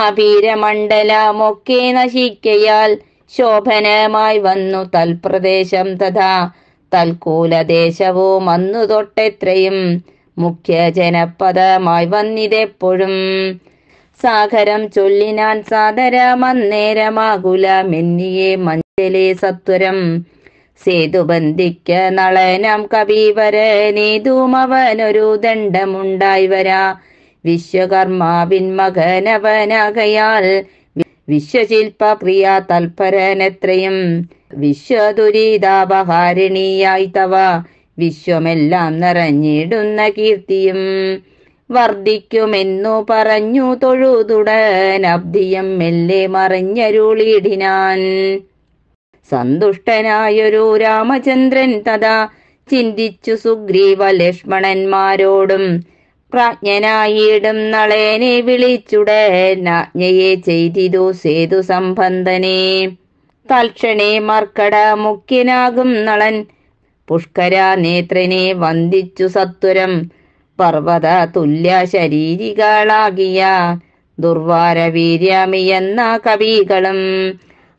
ആഭീരമണ്ഡലമൊക്കെ നശിക്കയാൽ ശോഭനമായി വന്നു തൽപ്രദേശം തഥാ തൽക്കൂലദേശവും അന്നു തൊട്ടെത്രയും മുഖ്യ ജനപദമായി വന്നിതെപ്പോഴും സാഗരം ചൊല്ലിനാൻ സാദരമന്നേരമാകുല മെന്നിയെ മഞ്ചലെ സത്വരം സേതുബന്ധിക്ക നളനം കവിവര നീതുമവനൊരു ദണ്ഡമുണ്ടായി വരാ വിശ്വകർമാവിൻ മകനവനകയാൽ വിശ്വശില്പ പ്രിയ തൽപരനെത്രയും വിശ്വദുരിതാപഹാരിണിയായി തവ വിശ്വമെല്ലാം നിറഞ്ഞിടുന്ന കീർത്തിയും വർദ്ധിക്കുമെന്നു പറഞ്ഞു തൊഴുതുടൻ അബ്ദിയം മെല്ലെ മറിഞ്ഞരുളിടിനാൻ സന്തുഷ്ടനായൊരു രാമചന്ദ്രൻ തഥാ ചിന്തിച്ചു സുഗ്രീവ ലക്ഷ്മണന്മാരോടും പ്രാജ്ഞനായിടും നളേനെ വിളിച്ചുടൻ ആജ്ഞയെ ചെയ്തിതു സേതു സംബന്ധനെ തൽക്ഷണേ മർക്കട മുഖ്യനാകും നളൻ പുഷ്കര നേത്രനെ വന്ദിച്ചു സത്വരം പർവ്വത തുല്യ ശരീരികളാകിയ ദുർവാര വീര്യമിയെന്ന കവികളും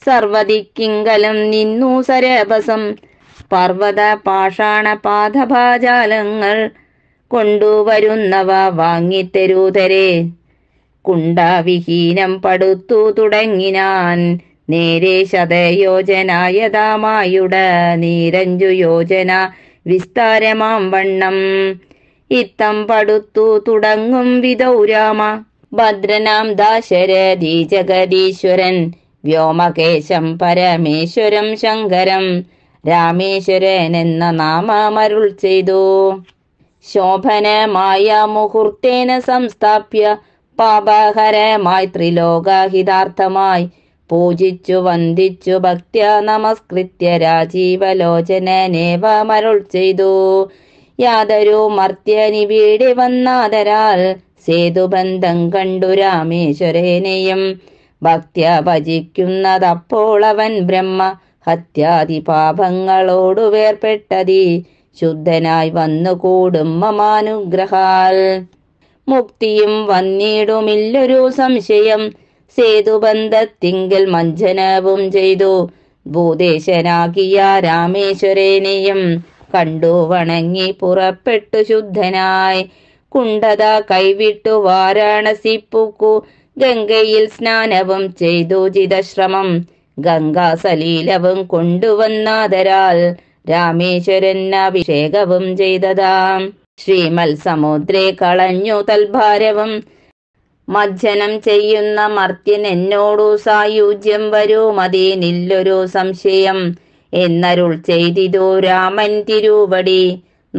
സർവദിക്കിങ്കലും നിന്നു സരേപസം പർവ്വത പാഷാണ പാദഭാജാലങ്ങൾ കൊണ്ടുവരുന്നവ വാങ്ങിത്തരൂതരെ കുണ്ടവിഹീനം പടുത്തു തുടങ്ങിനാൻ നേരെ ശതയോജനായതാമായുടെ നീരഞ്ചു യോജന വിസ്താരമാം വണ്ണം ഇത്തം പടുത്തു തുടങ്ങും വിദൗരാമ ഭദ്രനാം ദാശരഥി ജഗദീശ്വരൻ വ്യോമകേശം പരമേശ്വരം ശങ്കരം രാമേശ്വരൻ എന്ന നാമമരുൾ ചെയ്തു ശോഭനമായ മുഹൂർത്തേന സംസ്ഥാപ്യ പാപഹരമായി ത്രിലോകഹിതാർത്ഥമായി പൂജിച്ചു വന്ദിച്ചു ഭക്ത്യ നമസ്കൃത്യ രാജീവലോചനേവ മരുൾ ചെയ്തു യാതൊരു മർത്യനി വീടി വന്നാതരാൽ സേതുബന്ധം കണ്ടു രാമേശ്വരേനെയും ഭക്തി ഭജിക്കുന്നതപ്പോൾ അവൻ ബ്രഹ്മ ഹത്യാദി പാപങ്ങളോടു വേർപെട്ടതി ശുദ്ധനായി വന്നുകൂടും മമാനുഗ്രഹാൽ മുക്തിയും വന്നിടുമില്ലൊരു സംശയം സേതുബന്ധത്തിങ്കിൽ മഞ്ജനവും ചെയ്തു ഭൂതേശനാകിയ രാമേശ്വരേനെയും കണ്ടു വണങ്ങി പുറപ്പെട്ടു ശുദ്ധനായി കുണ്ടത കൈവിട്ടു വാരാണസി പൂക്കു ഗംഗയിൽ സ്നാനവും ചെയ്തു ജിതശ്രമം ഗംഗാ സലീലവും കൊണ്ടുവന്നാതരാൽ രാമേശ്വരൻ അഭിഷേകവും ചെയ്തതാം ശ്രീമൽ സമുദ്രേ കളഞ്ഞു തൽഭാരവും മജ്ജനം ചെയ്യുന്ന മർത്യൻ എന്നോടു സായുജ്യം വരൂ നില്ലൊരു സംശയം എന്നരുൾ ചെയ്തിതു രാമൻ തിരുവടി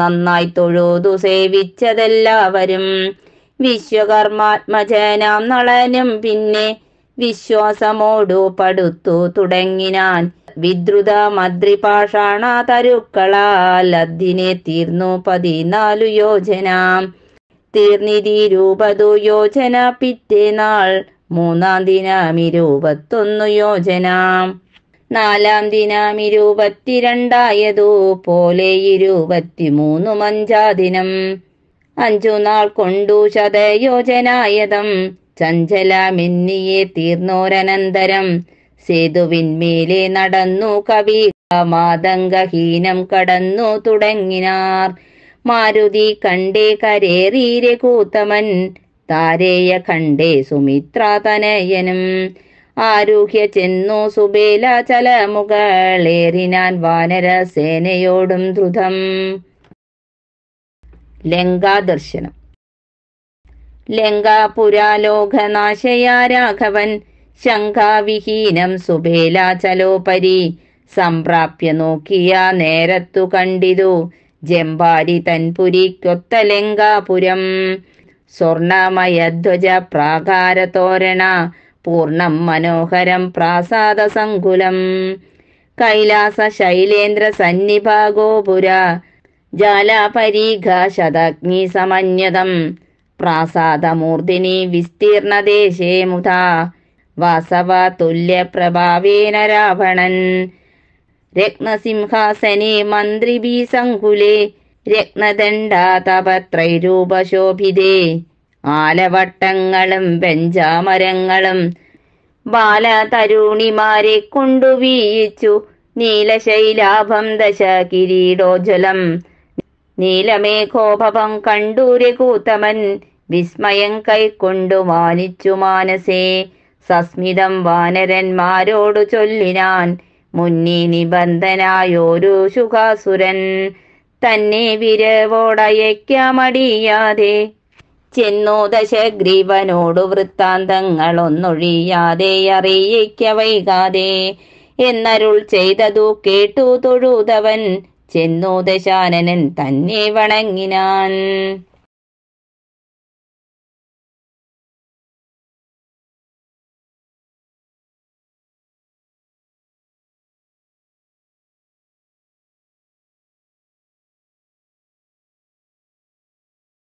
നന്നായി തൊഴുതു സേവിച്ചതെല്ലാവരും വിശ്വകർമാത്മജനാം നളനും പിന്നെ വിശ്വാസമോടു പടുത്തു തുടങ്ങിനാൻ വിദ്രുത മദ്രിപാഷാണ തരുക്കളാൽ അതിനെ തീർന്നു പതിനാലു യോജന തീർന്നിതി രൂപതു യോജന പിറ്റേനാൾ മൂന്നാം ദിനം ഇരുപത്തൊന്നു യോജന നാലാം ദിനം ഇരുപത്തിരണ്ടായതു പോലെ ഇരുപത്തിമൂന്നു മഞ്ചാദിനം അഞ്ചു നാൾ കൊണ്ടു ശതയോജനായതം മിന്നിയെ തീർന്നോരനന്തരം സേതുവിന്മേലെ നടന്നു കവി മാതംഗഹീനം കടന്നു തുടങ്ങിനാർ മാരുതി കണ്ടേ കരേറീരെ കൂത്തമൻ താരേയ കണ്ടേ സുമിത്ര തനയനും ആരൂഹ്യ ചെന്നു സുബേല ചലമുകളേറിനാൻ ലങ്കാ ദർശനം ലങ്കാദർശനം ലങ്കാപുരാലോകനാശയ രാഘവൻ ശങ്കാവിഹീനം ചലോപരി സംപ്രാപ്യ നോക്കിയ നേരത്തു കണ്ടിതു ജമ്പാരി തൻപുരിക്കൊത്ത ലങ്കാപുരം സ്വർണമയധ്വജ പ്രാകാരതോരണ പൂർണം മനോഹരം പ്രാസാദ സങ്കുലം കൈലാസ ശൈലേന്ദ്ര സന്നിഭാഗോപുര ജാലാപരീഘ ശതഗ്നി സമന്യതം വിസ്തീർണ വിസ്തീർണദേശേ മുതാ വാസവ പ്രഭാവേന രാവണൻ രത്നസിംഹാസനെ മന്ത്രിബീസങ്കുലേ രത്നദണ്ഡാതപത്രൈരൂപശോഭിതേ ആലവട്ടങ്ങളും വെഞ്ചാമരങ്ങളും ബാലതരുണിമാരെ കൊണ്ടു വീയിച്ചു നീലശൈലാഭം ദശ കിരീടോജ്വലം നീലമേഘോപം കണ്ടൂരെ കൂത്തമൻ വിസ്മയം കൈക്കൊണ്ടു മാനിച്ചു മാനസേ സസ്മിതം വാനരന്മാരോടു ചൊല്ലിനാൻ മുന്നി നിബന്ധനായോരു ശുഖാസുരൻ തന്നെ വിരവോടയക്കാമടിയാതെ ചെന്നു വൃത്താന്തങ്ങളൊന്നൊഴിയാതെ അറിയിക്ക വൈകാതെ എന്നരുൾ ചെയ്തതു കേട്ടു തൊഴുതവൻ ചെന്നു തന്നെ വണങ്ങിനാൻ